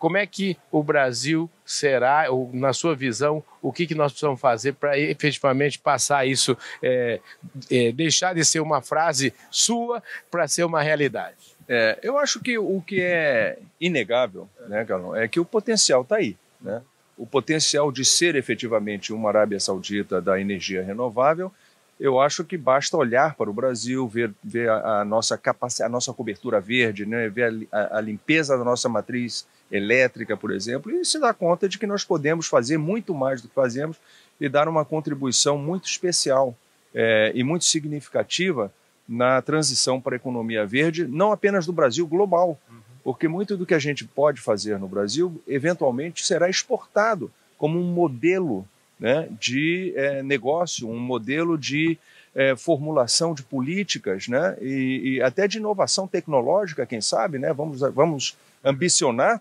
Como é que o Brasil será, ou, na sua visão, o que, que nós precisamos fazer para efetivamente passar isso, é, é, deixar de ser uma frase sua para ser uma realidade? É, eu acho que o que é inegável, né, Galão, é que o potencial está aí. Né? O potencial de ser efetivamente uma Arábia Saudita da energia renovável eu acho que basta olhar para o Brasil, ver, ver a, a, nossa capacidade, a nossa cobertura verde, né? ver a, a, limpeza da nossa matriz elétrica, por exemplo, e se dar conta de que nós podemos fazer muito mais do que fazemos e dar uma contribuição muito especial é, e muito significativa na transição para a economia verde, não apenas do Brasil, global, uhum. porque muito do que a gente pode fazer no Brasil eventualmente será exportado como um modelo né, de é, negócio, um modelo de é, formulação de políticas né, e, e, até de inovação tecnológica, quem sabe, né, vamos, vamos ambicionar